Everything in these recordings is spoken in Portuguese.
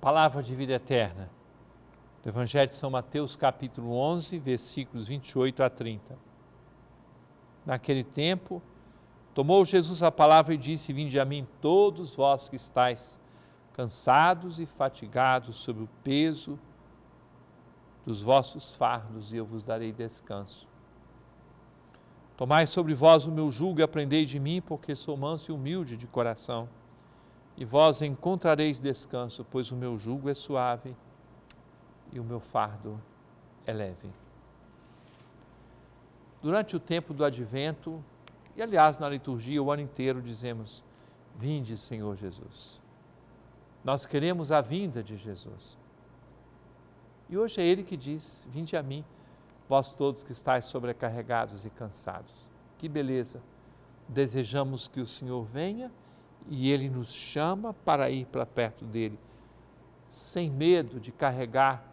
palavra de vida eterna. Do Evangelho de São Mateus, capítulo 11, versículos 28 a 30. Naquele tempo, tomou Jesus a palavra e disse: Vinde a mim, todos vós que estáis cansados e fatigados sob o peso dos vossos fardos, e eu vos darei descanso. Tomai sobre vós o meu jugo e aprendei de mim, porque sou manso e humilde de coração e vós encontrareis descanso, pois o meu jugo é suave e o meu fardo é leve. Durante o tempo do advento, e aliás na liturgia o ano inteiro dizemos: Vinde, Senhor Jesus. Nós queremos a vinda de Jesus. E hoje é Ele que diz: Vinde a mim, vós todos que estáis sobrecarregados e cansados. Que beleza! Desejamos que o Senhor venha e ele nos chama para ir para perto dele, sem medo de carregar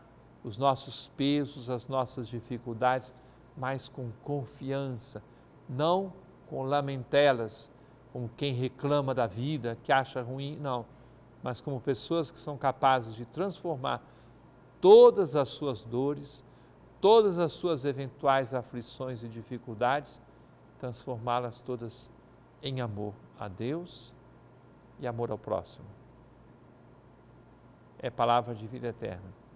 os nossos pesos, as nossas dificuldades, mas com confiança, não com lamentelas, como quem reclama da vida, que acha ruim, não, mas como pessoas que são capazes de transformar todas as suas dores, todas as suas eventuais aflições e dificuldades, transformá-las todas em amor a Deus e amor ao próximo. É palavra de vida eterna.